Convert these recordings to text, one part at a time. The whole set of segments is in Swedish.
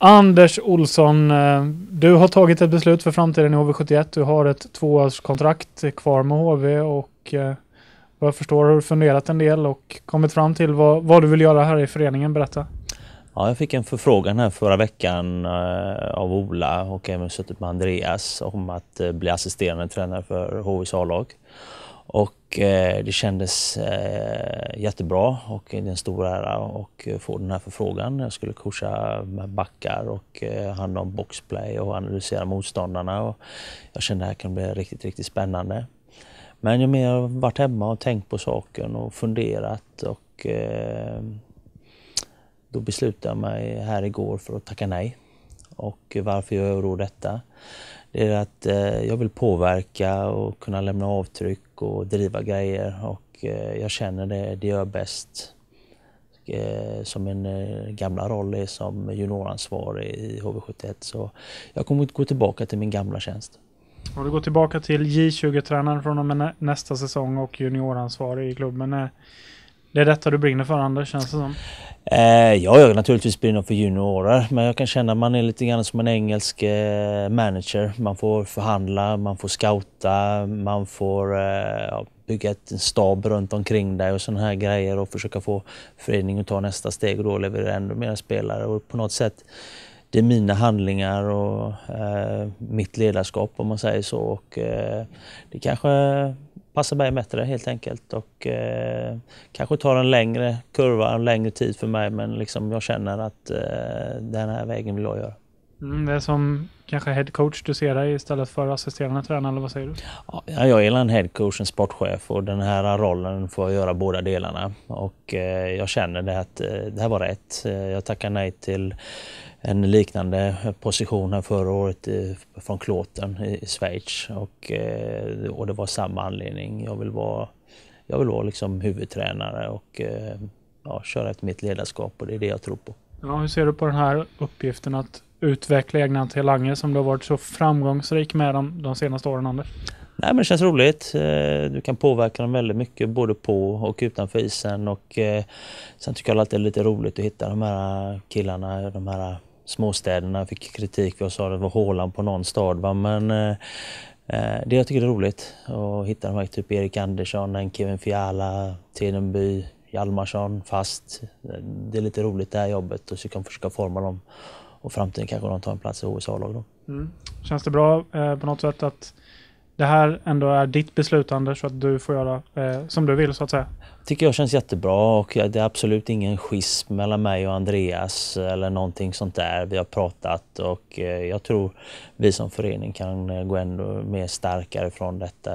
Anders Olsson, eh, du har tagit ett beslut för framtiden i HV71. Du har ett tvåårskontrakt kvar med HV och eh, vad jag förstår har du funderat en del och kommit fram till vad, vad, du vill göra här i föreningen. Berätta. Ja, jag fick en förfrågan här förra veckan eh, av Ola och även suttit med Andreas om att bli assisterande tränare för HVs A-lag. Och Eh, det kändes eh, jättebra och det är en stor ära att få den här förfrågan. Jag skulle coacha med backar och eh, handla om boxplay och analysera motståndarna. Och jag kände att det här kan bli riktigt, riktigt spännande. Men ju mer jag har varit hemma och tänkt på saken och funderat och då beslutade jag mig här igår för att tacka nej. Och varför gör jag då detta? Det är att jag vill påverka och kunna lämna avtryck och driva grejer och eh, jag känner det, det jag bäst. Eh, som min eh, gamla roll är som junioransvarig i HV71 så jag kommer att gå tillbaka till min gamla tjänst. Och du går tillbaka till J20-tränaren från och med nästa säsong och junioransvarig i klubben. Det är detta du brinner för Anders, känns det som. Eh, ja, jag naturligtvis brinner för juniorer, men jag kan känna att man är lite grann som en engelsk eh, manager. Man får förhandla, man får scouta, man får eh, bygga ett stab runt omkring dig och sådana här grejer och försöka få föreningen att ta nästa steg och då leverera ännu mer spelare. Och på något sätt, det är mina handlingar och eh, mitt ledarskap om man säger så. Och, eh, det kanske passar mig bättre helt enkelt. Och, eh, kanske tar en längre kurva, en längre tid för mig, men liksom jag känner att eh, den här vägen vill jag göra. Mm, det är som kanske headcoach du ser dig istället för assisterande tränare, eller vad säger du? Ja, jag är en headcoach, en sportchef och den här rollen får jag göra båda delarna. Och eh, jag känner det att eh, det här var rätt. Eh, jag tackar nej till en liknande position här förra året eh, från Klåten i Schweiz. Och, eh, och det var samma anledning. Jag vill vara, jag vill vara liksom huvudtränare och eh, ja, köra efter mitt ledarskap och det är det jag tror på. Ja, hur ser du på den här uppgiften att utveckla egna talanger som du har varit så framgångsrik med de, de senaste åren, Anders? Nej, men det känns roligt. Du kan påverka dem väldigt mycket både på och utanför isen. Och, sen tycker jag alltid det är lite roligt att hitta de här killarna, de här småstäderna fick kritik för sa att det var hålan på någon stad. Va? Men eh, eh, det jag tycker är roligt att hitta de här, typ Erik Andersson, Kevin Fiala, Tedenby, Hjalmarsson, Fast. Det är lite roligt det här jobbet och så kan man försöka forma dem. Och framtiden kanske de tar en plats i HSA-lag Mm. Känns det bra eh, på något sätt att det här ändå är ditt beslut Anders, så att du får göra eh, som du vill så att säga. tycker jag känns jättebra och det är absolut ingen schism mellan mig och Andreas eller någonting sånt där. Vi har pratat och eh, jag tror vi som förening kan eh, gå ännu mer starkare från detta.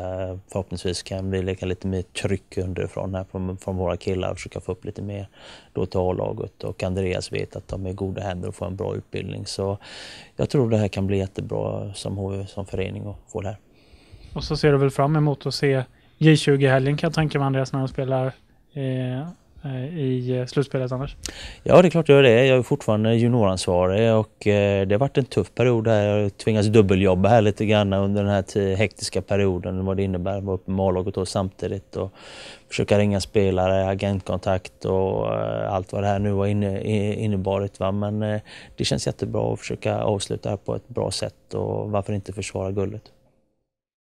Förhoppningsvis kan vi lägga lite mer tryck underifrån här från, våra killar och försöka få upp lite mer då till A-laget och Andreas vet att de är i goda händer och får en bra utbildning. Så jag tror det här kan bli jättebra som HV som förening att få det här. Och så ser du väl fram emot att se J20-helgen kan jag tänka mig Andreas när de spelar eh, eh i eh, slutspelet annars? Ja, det är klart jag gör det. Jag är fortfarande junioransvarig och eh, det har varit en tuff period här. Jag tvingas dubbeljobba här lite grann under den här hektiska perioden, vad det innebär att vara uppe med A-laget då samtidigt och försöka ringa spelare, agentkontakt och eh, allt vad det här nu har inne, inneburit. Va? Men eh, det känns jättebra att försöka avsluta här på ett bra sätt och varför inte försvara guldet?